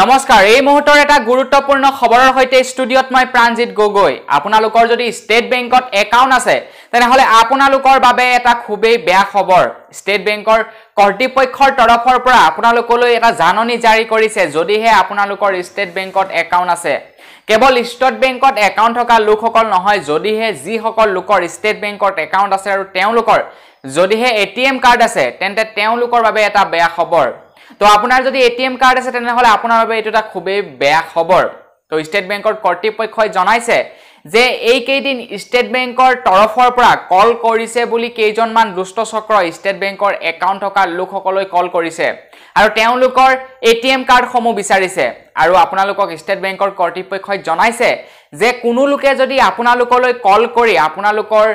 নমস্কাৰ এই মুহূৰ্তৰ এটা গুৰুত্বপূৰ্ণ খবৰৰ সৈতে ষ্টুডিঅ'ত মই প্ৰাণজিৎ গগৈ আপোনালোকৰ যদি ষ্টেট বেংকত একাউণ্ট আছে তেনেহ'লে আপোনালোকৰ বাবে এটা খুবেই বেয়া খবৰ ষ্টেট বেংকৰ কৰ্তৃপক্ষৰ তৰফৰ পৰা আপোনালোকলৈ এটা জাননী জাৰি কৰিছে যদিহে আপোনালোকৰ ষ্টেট বেংকত একাউণ্ট আছে কেৱল ষ্টেট বেংকত একাউণ্ট থকা লোকসকল নহয় যদিহে যিসকল লোকৰ ষ্টেট বেংকত একাউণ্ট আছে আৰু তেওঁলোকৰ যদিহে এ টি এম কাৰ্ড আছে তেন্তে তেওঁলোকৰ বাবে এটা বেয়া খবৰ তো আপোনাৰ যদি এ টি এম কাৰ্ড আছে তেনেহ'লে আপোনাৰ বাবে এইটো এটা খুবেই বেয়া খবৰ তো ষ্টেট বেংকৰ কৰ্তৃপক্ষই জনাইছে যে এইকেইদিন ষ্টেট বেংকৰ তৰফৰ পৰা কল কৰিছে বুলি কেইজনমান দুষ্ট দুষ্টচক্ৰ ষ্টেট বেংকৰ একাউণ্ট থকা লোকসকলৈ কল কৰিছে আৰু তেওঁলোকৰ এ টি এম কাৰ্ডসমূহ বিচাৰিছে আৰু আপোনালোকক ষ্টেট বেংকৰ কৰ্তৃপক্ষই জনাইছে যে কোনো লোকে যদি আপোনালোকলৈ কল কৰি আপোনালোকৰ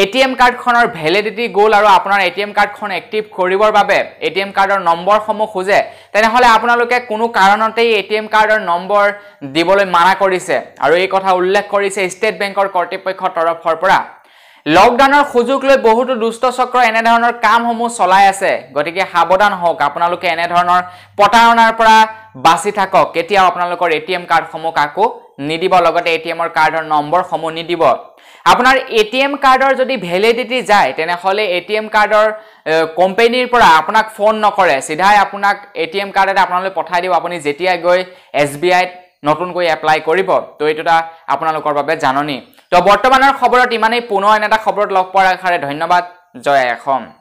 এ টি এম কাৰ্ডখনৰ ভেলিডিটি গ'ল আৰু আপোনাৰ এ টি এম কাৰ্ডখন এক্টিভ কৰিবৰ বাবে এ টি এম কাৰ্ডৰ নম্বৰসমূহ খোজে তেনেহ'লে আপোনালোকে কোনো কাৰণতেই এ টি এম কাৰ্ডৰ নম্বৰ দিবলৈ মানা কৰিছে আৰু এই কথা উল্লেখ কৰিছে ষ্টেট বেংকৰ কৰ্তৃপক্ষৰ তৰফৰ পৰা লকডাউনৰ সুযোগ লৈ বহুতো দুষ্টচক্ৰ এনেধৰণৰ কামসমূহ চলাই আছে গতিকে সাৱধান হওক আপোনালোকে এনেধৰণৰ প্ৰতাৰণাৰ পৰা বাছি থাকক কেতিয়াও আপোনালোকৰ এ টি এম কাৰ্ডসমূহ কাকো নিদিব লগতে এ টি এমৰ কাৰ্ডৰ নম্বৰসমূহ নিদিব আপোনাৰ এ টি এম কাৰ্ডৰ যদি ভেলিডিটি যায় তেনেহ'লে এ টি এম কাৰ্ডৰ কোম্পেনীৰ পৰা আপোনাক ফোন নকৰে চিধাই আপোনাক এ টি এম কাৰ্ড এটা আপোনালৈ পঠাই দিব আপুনি যেতিয়াই গৈ এছ বি আইত নতুনকৈ এপ্লাই কৰিব তো এইটো এটা আপোনালোকৰ বাবে জাননী তো বৰ্তমানৰ খবৰত ইমানেই পুনৰ এটা খবৰত লগ পোৱাৰ আশাৰে ধন্যবাদ জয় অসম